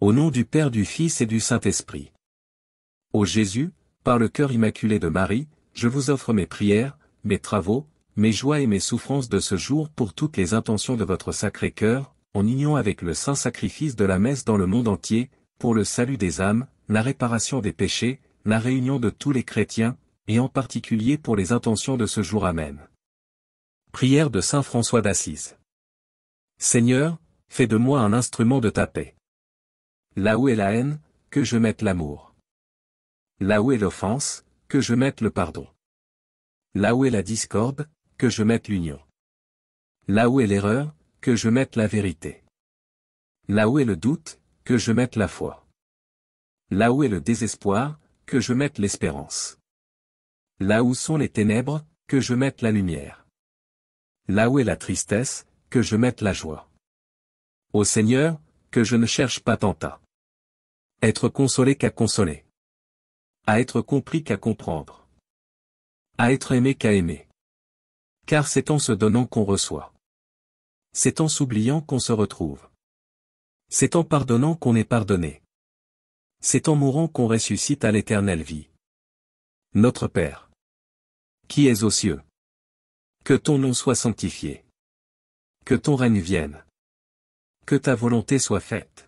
Au nom du Père du Fils et du Saint-Esprit. Ô Jésus, par le cœur immaculé de Marie, je vous offre mes prières, mes travaux, mes joies et mes souffrances de ce jour pour toutes les intentions de votre sacré cœur, en union avec le saint sacrifice de la messe dans le monde entier, pour le salut des âmes, la réparation des péchés, la réunion de tous les chrétiens, et en particulier pour les intentions de ce jour. Amen. Prière de Saint François d'Assise. Seigneur, fais de moi un instrument de ta paix. Là où est la haine, que je mette l'amour. Là où est l'offense, que je mette le pardon. Là où est la discorde, que je mette l'union. Là où est l'erreur, que je mette la vérité. Là où est le doute, que je mette la foi. Là où est le désespoir, que je mette l'espérance. Là où sont les ténèbres, que je mette la lumière. Là où est la tristesse, que je mette la joie. Ô Seigneur, que je ne cherche pas tant à être consolé qu'à consoler. À être compris qu'à comprendre. À être aimé qu'à aimer. Car c'est en se donnant qu'on reçoit. C'est en s'oubliant qu'on se retrouve. C'est en pardonnant qu'on est pardonné. C'est en mourant qu'on ressuscite à l'éternelle vie. Notre Père. Qui es aux cieux. Que ton nom soit sanctifié. Que ton règne vienne. Que ta volonté soit faite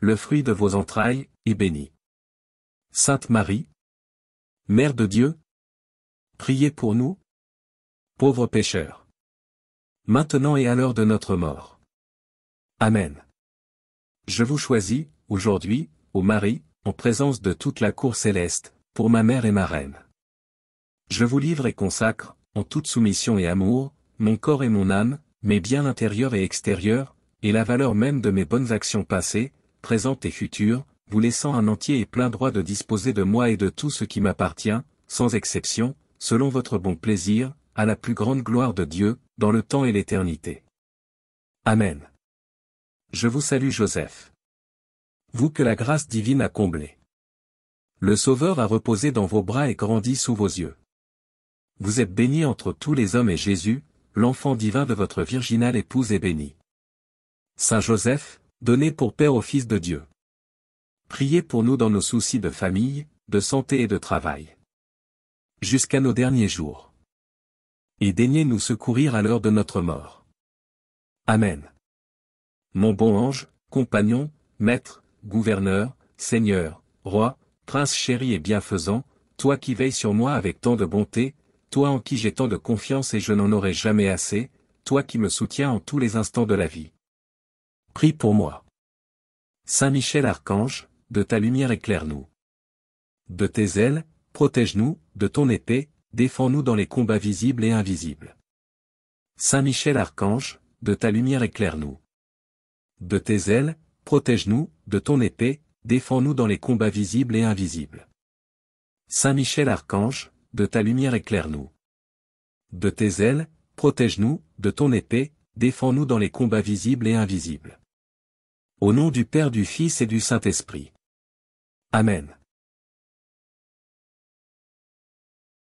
le fruit de vos entrailles, est béni. Sainte Marie, Mère de Dieu, priez pour nous, pauvres pécheurs, maintenant et à l'heure de notre mort. Amen. Je vous choisis, aujourd'hui, ô Marie, en présence de toute la cour céleste, pour ma mère et ma reine. Je vous livre et consacre, en toute soumission et amour, mon corps et mon âme, mes biens intérieurs et extérieurs, et la valeur même de mes bonnes actions passées, présente et future, vous laissant un entier et plein droit de disposer de moi et de tout ce qui m'appartient, sans exception, selon votre bon plaisir, à la plus grande gloire de Dieu, dans le temps et l'éternité. Amen. Je vous salue Joseph. Vous que la grâce divine a comblé. Le Sauveur a reposé dans vos bras et grandi sous vos yeux. Vous êtes béni entre tous les hommes et Jésus, l'enfant divin de votre virginale épouse est béni. Saint Joseph, Donnez pour Père au Fils de Dieu. Priez pour nous dans nos soucis de famille, de santé et de travail. Jusqu'à nos derniers jours. Et daignez nous secourir à l'heure de notre mort. Amen. Mon bon ange, compagnon, maître, gouverneur, seigneur, roi, prince chéri et bienfaisant, toi qui veilles sur moi avec tant de bonté, toi en qui j'ai tant de confiance et je n'en aurai jamais assez, toi qui me soutiens en tous les instants de la vie. Prie pour moi. Saint Michel Archange, de ta lumière éclaire-nous. De tes ailes, protège-nous, de ton épée, défends-nous dans les combats visibles et invisibles. Saint Michel Archange, de ta lumière éclaire-nous. De tes ailes, protège-nous, de ton épée, défends-nous dans les combats visibles et invisibles. Saint Michel Archange, de ta lumière éclaire-nous. De tes ailes, protège-nous, de ton épée, défends-nous dans les combats visibles et invisibles. Au nom du Père du Fils et du Saint-Esprit. Amen.